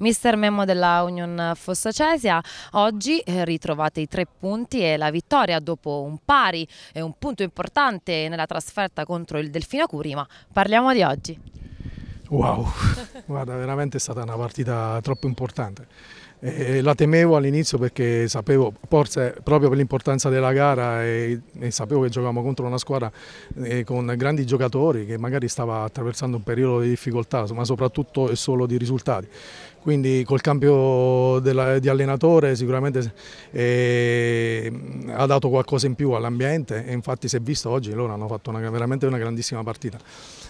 Mister Memo della Union Fossacesia, oggi eh, ritrovate i tre punti e la vittoria dopo un pari e un punto importante nella trasferta contro il Delfino Curi, ma parliamo di oggi. Wow, guarda veramente è stata una partita troppo importante. Eh, la temevo all'inizio perché sapevo, forse proprio per l'importanza della gara e, e, sapevo che giocavamo contro una squadra eh, con grandi giocatori che magari stava attraversando un periodo di difficoltà, ma soprattutto e solo di risultati. Quindi col cambio della, di allenatore sicuramente eh, ha dato qualcosa in più all'ambiente e infatti si è visto oggi, loro hanno fatto una, veramente una grandissima partita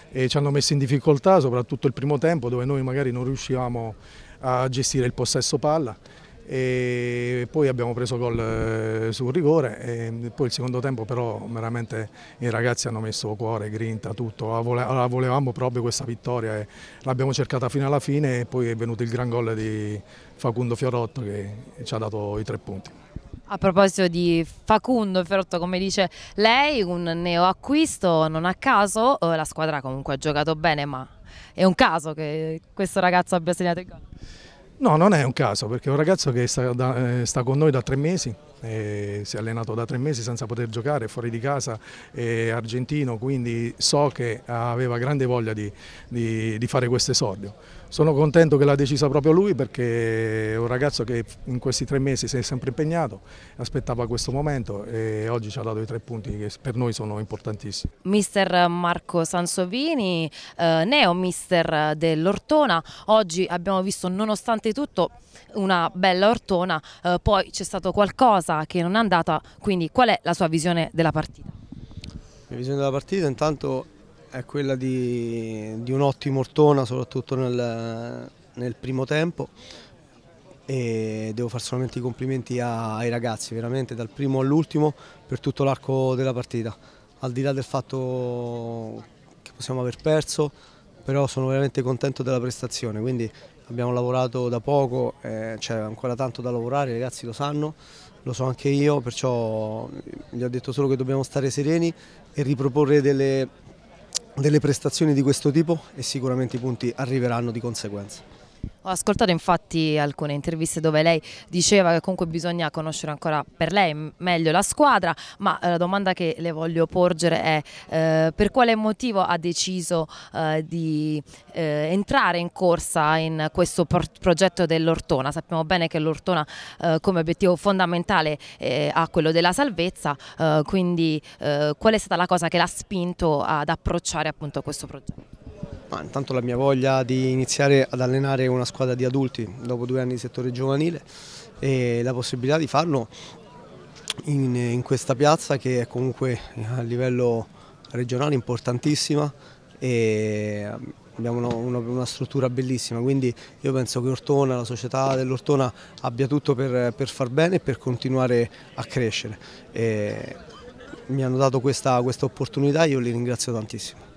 e ci hanno messo in difficoltà soprattutto il primo tempo dove noi magari non riuscivamo a gestire il possesso palla e poi abbiamo preso gol eh, sul rigore e poi il secondo tempo però veramente i ragazzi hanno messo cuore, grinta, tutto, ah, la ah, volevamo proprio questa vittoria e l'abbiamo cercata fino alla fine e poi è venuto il gran gol di Facundo Fiorotto che ci ha dato i tre punti. A proposito di Facundo Ferrotto, come dice lei, un neoacquisto, non a caso, eh, la squadra comunque ha giocato bene ma è un caso che questo ragazzo abbia segnato il gol? No, non è un caso, perché è un ragazzo che sta, da, eh, sta con noi da tre mesi, eh, si è allenato da tre mesi senza poter giocare, fuori di casa, è argentino, quindi so che aveva grande voglia di, di, di fare questo esordio. Sono contento che l'ha decisa proprio lui perché è un ragazzo che in questi tre mesi si è sempre impegnato, aspettava questo momento e oggi ci ha dato i tre punti che per noi sono importantissimi. Mister Marco Sansovini, eh, neo mister dell'Ortona, oggi abbiamo visto nonostante tutto una bella Ortona, eh, poi c'è stato qualcosa che non è andata, quindi qual è la sua visione della partita? La visione della partita intanto è quella di, di un ottimo Ortona, soprattutto nel, nel primo tempo e devo fare solamente i complimenti ai ragazzi, veramente dal primo all'ultimo per tutto l'arco della partita. Al di là del fatto che possiamo aver perso, però sono veramente contento della prestazione, quindi abbiamo lavorato da poco, eh, c'è ancora tanto da lavorare, i ragazzi lo sanno, lo so anche io, perciò gli ho detto solo che dobbiamo stare sereni e riproporre delle delle prestazioni di questo tipo e sicuramente i punti arriveranno di conseguenza. Ho ascoltato infatti alcune interviste dove lei diceva che comunque bisogna conoscere ancora per lei meglio la squadra, ma eh, la domanda che le voglio porgere è eh, per quale motivo ha deciso eh, di eh, entrare in corsa in questo pro progetto dell'Ortona? Sappiamo bene che l'Ortona eh, come obiettivo fondamentale eh, ha quello della salvezza, quindi qual è stata la cosa che l'ha spinto ad approcciare appunto questo progetto? Ma intanto la mia voglia di iniziare ad allenare una squadra di adulti dopo due anni di settore giovanile e la possibilità di farlo in, in questa piazza che è comunque a livello regionale importantissima e abbiamo una, una, una, struttura bellissima, quindi io penso che Ortona, la società dell'Ortona abbia tutto per, per, far bene e per continuare a crescere. E mi hanno dato questa, questa opportunità e io li ringrazio tantissimo.